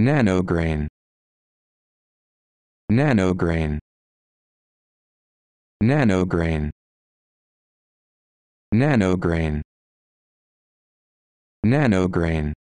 nanograin nanograin nanograin nanograin nanograin